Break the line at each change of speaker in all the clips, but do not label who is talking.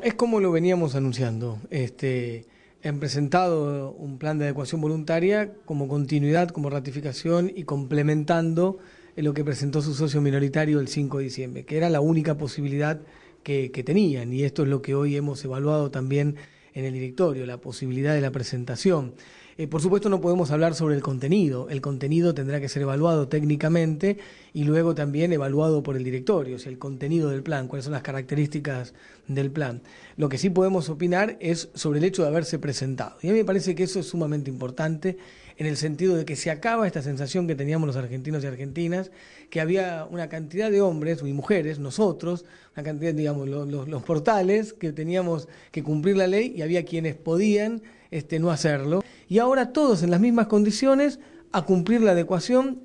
Es como lo veníamos anunciando. Este, han presentado un plan de adecuación voluntaria como continuidad, como ratificación y complementando lo que presentó su socio minoritario el 5 de diciembre, que era la única posibilidad que tenían. Y esto es lo que hoy hemos evaluado también en el directorio, la posibilidad de la presentación. Eh, por supuesto no podemos hablar sobre el contenido, el contenido tendrá que ser evaluado técnicamente y luego también evaluado por el directorio, o sea, el contenido del plan, cuáles son las características del plan. Lo que sí podemos opinar es sobre el hecho de haberse presentado. Y a mí me parece que eso es sumamente importante en el sentido de que se acaba esta sensación que teníamos los argentinos y argentinas, que había una cantidad de hombres y mujeres, nosotros, una cantidad, digamos, los, los portales que teníamos que cumplir la ley y había quienes podían este, no hacerlo y ahora todos en las mismas condiciones a cumplir la adecuación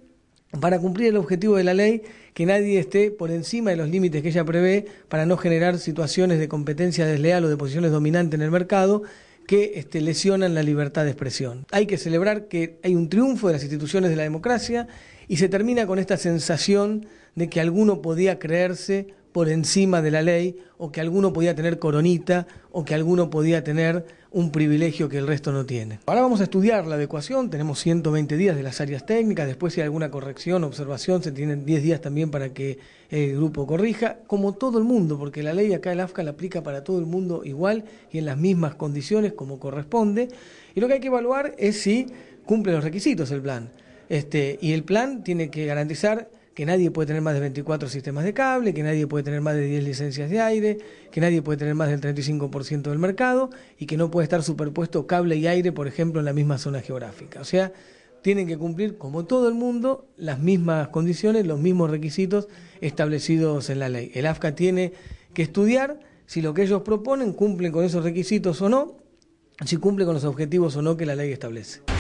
para cumplir el objetivo de la ley, que nadie esté por encima de los límites que ella prevé para no generar situaciones de competencia desleal o de posiciones dominantes en el mercado que este, lesionan la libertad de expresión. Hay que celebrar que hay un triunfo de las instituciones de la democracia y se termina con esta sensación de que alguno podía creerse por encima de la ley o que alguno podía tener coronita o que alguno podía tener un privilegio que el resto no tiene. Ahora vamos a estudiar la adecuación, tenemos 120 días de las áreas técnicas, después si hay alguna corrección, observación, se tienen 10 días también para que eh, el grupo corrija, como todo el mundo, porque la ley acá el AFCA la aplica para todo el mundo igual y en las mismas condiciones como corresponde, y lo que hay que evaluar es si cumple los requisitos el plan. Este, y el plan tiene que garantizar que nadie puede tener más de 24 sistemas de cable, que nadie puede tener más de 10 licencias de aire, que nadie puede tener más del 35% del mercado y que no puede estar superpuesto cable y aire, por ejemplo, en la misma zona geográfica. O sea, tienen que cumplir, como todo el mundo, las mismas condiciones, los mismos requisitos establecidos en la ley. El AFCA tiene que estudiar si lo que ellos proponen cumplen con esos requisitos o no, si cumple con los objetivos o no que la ley establece.